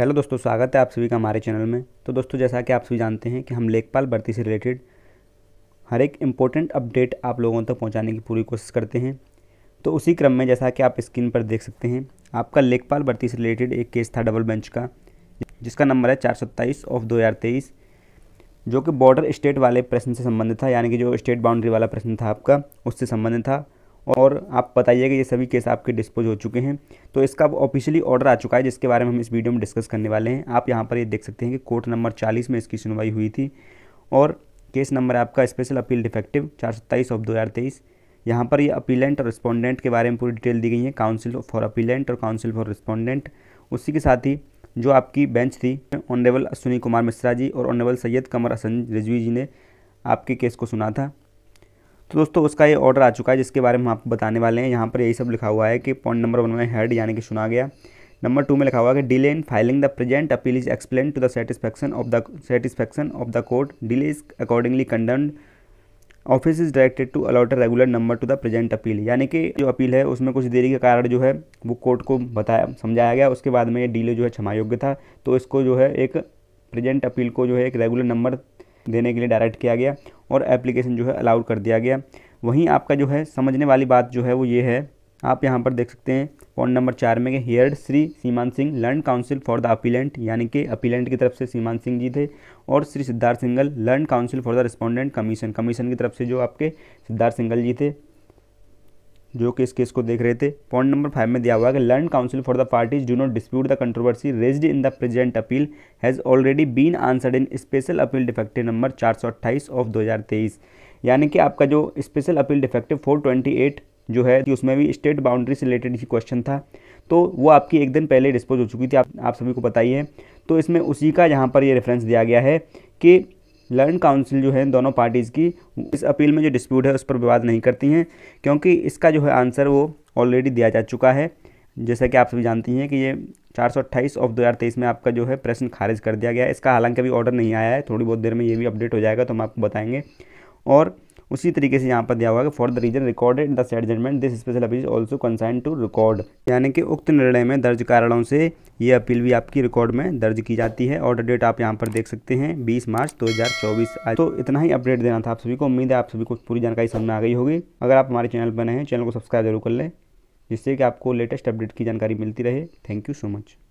hello दोस्तों स्वागत है आप सभी का हमारे चैनल में तो दोस्तों जैसा कि आप सभी जानते हैं कि हम लेखपाल भर्ती से रिलेटेड हर एक इम्पोर्टेंट अपडेट आप लोगों तक तो पहुंचाने की पूरी कोशिश करते हैं तो उसी क्रम में जैसा कि आप स्क्रीन पर देख सकते हैं आपका लेखपाल भर्ती से रिलेटेड एक केस था डबल बेंच का जिसका नंबर है चार सत्ताईस ऑफ दो हज़ार तेईस जो कि बॉर्डर स्टेट वाले प्रश्न से संबंधित था यानी कि जो स्टेट बाउंड्री वाला प्रश्न था आपका उससे संबंधित था और आप बताइएगा ये सभी केस आपके डिस्पोज हो चुके हैं तो इसका ऑफिशियली ऑर्डर आ चुका है जिसके बारे में हम इस वीडियो में डिस्कस करने वाले हैं आप यहाँ पर ये देख सकते हैं कि कोर्ट नंबर चालीस में इसकी सुनवाई हुई थी और केस नंबर आपका स्पेशल अपील डिफेक्टिव चार सत्ताईस ऑफ दो हज़ार तेईस यहाँ पर ये अपीलेंट और रिस्पोंडेंट के बारे में पूरी डिटेल दी गई है काउंसिल फॉर अपीलेंट और काउंसिल फॉर रिस्पॉन्डेंट उसी के साथ ही जो आपकी बेंच थी ऑनरेबल अश्विनी कुमार मिश्रा जी और ऑनरेबल सैयद कमर असन रिजवी जी ने आपके केस को सुना था तो दोस्तों उसका ये ऑर्डर आ चुका है जिसके बारे में हम आपको बताने वाले हैं यहाँ पर यही सब लिखा हुआ है कि पॉइंट नंबर वन में हेड यानी कि सुना गया नंबर टू में लिखा हुआ है कि delay in filing the present appeal is explain to the satisfaction of the satisfaction of the court delay is accordingly condemned office is directed to allot regular number to the present appeal यानी कि जो appeal है उसमें कुछ देरी के कारण जो है वो कोर्ट को बताया समझाया गया उसके बाद में ये डीले जो है क्षमा योग्य था तो इसको जो है एक प्रेजेंट अपील को जो है एक रेगुलर नंबर देने के लिए डायरेक्ट किया गया और एप्लीकेशन जो है अलाउड कर दिया गया वहीं आपका जो है समझने वाली बात जो है वो ये है आप यहाँ पर देख सकते हैं पॉइंट नंबर चार में heard Shri Seeman Singh learned counsel for the appellant यानी कि अपीलेंट की तरफ से सीमान सिंह जी थे और Shri Siddharth Singhal learned counsel for the respondent commission commission की तरफ से जो आपके सिद्धार्थ सिंगल जी थे जो कि इस केस को देख रहे थे पॉइंट नंबर फाइव में दिया हुआ है कि learned counsel for the parties do not dispute the controversy raised in the present appeal has already been answered in special appeal defective number चार सौ अट्ठाईस ऑफ दो हज़ार तेईस यानी कि आपका जो special appeal defective four twenty eight जो है उसमें भी स्टेट बाउंड्री से रिलेटेड ही क्वेश्चन था तो वो आपकी एक दिन पहले डिस्पोज हो चुकी थी आप, आप सभी को बताइए तो इसमें उसी का यहाँ पर ये रेफरेंस दिया गया है कि लर्न काउंसिल जो है दोनों पार्टीज़ की इस अपील में जो डिस्प्यूट है उस पर विवाद नहीं करती हैं क्योंकि इसका जो है आंसर वो ऑलरेडी दिया जा चुका है जैसा कि आप सभी जानती हैं कि ये 428 ऑफ तेईस में आपका जो है प्रश्न खारिज कर दिया गया है इसका हालांकि अभी ऑर्डर नहीं आया है थोड़ी बहुत देर में ये भी अपडेट हो जाएगा तो हम आपको बताएंगे और उसी तरीके से यहाँ पर दिया हुआ है for the reason recorded the said judgement this special appeal also consign to record यानी कि उक्त निर्णय में दर्ज कारणों से ये अपील भी आपकी रिकॉर्ड में दर्ज की जाती है ऑर्डर डेट आप यहाँ पर देख सकते हैं बीस मार्च दो आज तो इतना ही अपडेट देना था आप सभी को उम्मीद है आप सभी को पूरी जानकारी समझ आ गई होगी अगर आप हमारे चैनल पर नए हैं चैनल को सब्सक्राइब जरूर कर लें जिससे कि आपको लेटेस्ट अपडेट की जानकारी मिलती रहे थैंक यू सो मच